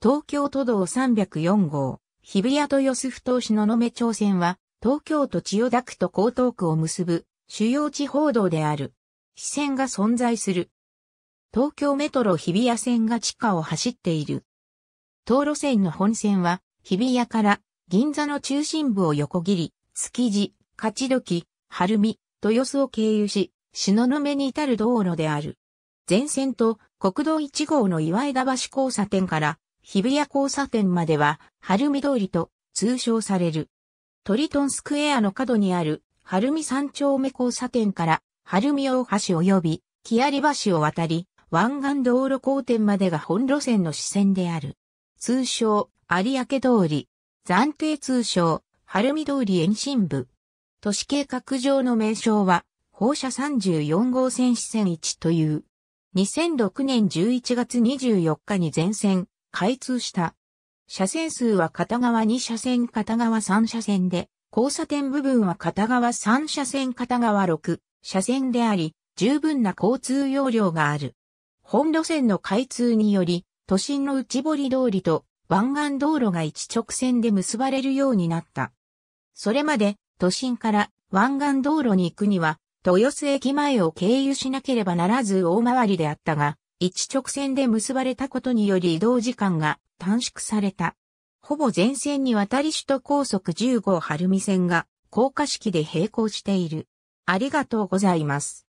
東京都道304号、日比谷と四太東市の野目町線は、東京都千代田区と江東区を結ぶ主要地方道である。支線が存在する。東京メトロ日比谷線が地下を走っている。東路線の本線は、日比谷から銀座の中心部を横切り、築地、勝時、晴海、豊洲を経由し、篠の目に至る道路である。全線と国道1号の岩枝橋交差点から日比谷交差点までは、晴海通りと通称される。トリトンスクエアの角にある、晴海三丁目交差点から、晴海大橋及び、木有橋を渡り、湾岸道路交点までが本路線の支線である。通称、有明通り。暫定通称、晴海通り延伸部。都市計画上の名称は、放射34号線支線1という。2006年11月24日に全線、開通した。車線数は片側2車線片側3車線で、交差点部分は片側3車線片側6車線であり、十分な交通容量がある。本路線の開通により、都心の内堀通りと湾岸道路が一直線で結ばれるようになった。それまで都心から湾岸道路に行くには、豊洲駅前を経由しなければならず大回りであったが、一直線で結ばれたことにより移動時間が短縮された。ほぼ全線にわたり首都高速1 5号晴海線が高架式で並行している。ありがとうございます。